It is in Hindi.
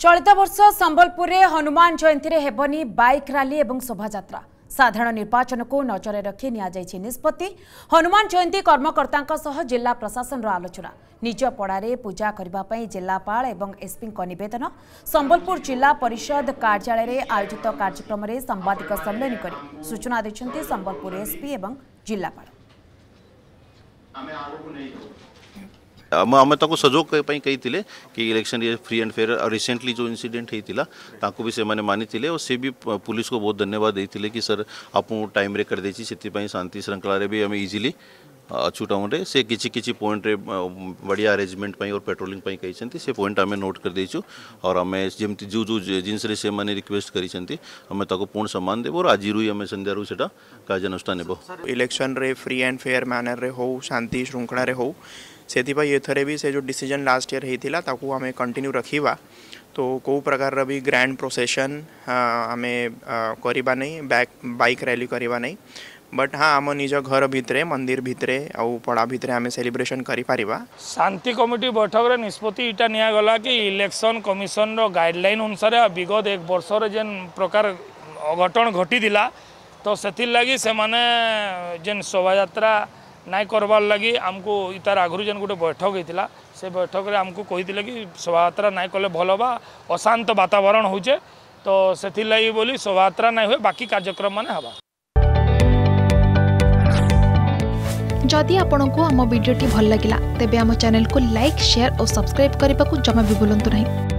चलित वर्ष सम्भलपुरले हनुमान जयन्तीले हेर्नु बइक राली शोभा साधारण निर्वाचन निर्वाचनको नजर निष्पत्ति हनुमान जयन्ती कर्मकर्ता जिल्ला प्रशासन र आलोचना निज पडा पूजा एवं एसपी को नेदन संबलपुर जिल्ला परिषद कार्यालय कार्य आयोजित कार्यक्रम कार्यक्रमले साम्दिक सम्मिल सूचना संबलपुर एसपी एवं ज आम तक सजोग कही कि इलेक्शन ये फ्री एंड फेयर रिसेंटली जो इनसीडेंट होता है भी से मानिते और सी भी पुलिस को बहुत धन्यवाद देते कि सर आप टाइम रे कर दे शांति श्रृंखला भी आम इजिली अचूट आउे से किसी किसी पॉइंट बढ़िया आरेजमेंट और पेट्रोलिंग कही से पॉइंट आम नोट कर देचु और आम जमी जो जो जिनस से मैंने रिक्वेस्ट करें पूर्ण सम्मान देव और आज ही आम सन्दार से election free and fair manner रे हो शांति श्रृंखला हो से एथर भी से जो डिसीजन लास्ट इयर होता ताकू आम कंटिन्यू रखा तो कोई प्रकार भी ग्रैंड प्रोसेसन आम करवा नहीं बाइक रैली करवा नहीं बट हाँ आम निज घर भितर मंदिर भितर आउ पड़ा भितर आम सेलिब्रेसन कर शांति कमिटी बैठक निष्पत्ति निगला कि इलेक्शन कमिशन रईडलैन अनुसार विगत एक बर्ष रेन प्रकार अघटन घटी तो से लगी से जेन शोभा নাই করবার লাগি আমি তার আগুন যেন গোটে বৈঠক হয়েছিল সে বৈঠকরে আমি কে কি শোভাযাত্রা নাই কলে ভাল হবা অশান্ত বাতাবরণ হচ্ছে তো সেগে বলে শোভাযাত্রা নাই হুয়ে বাকি কার্যক্রম মানে হবা যদি আপনার আম ভিডিওটি ভাল লাগিলা তেবে আম চ্যানেল কু লাইক সেয়ার ও সবসক্রাইব করা জমা বি ভুলতু না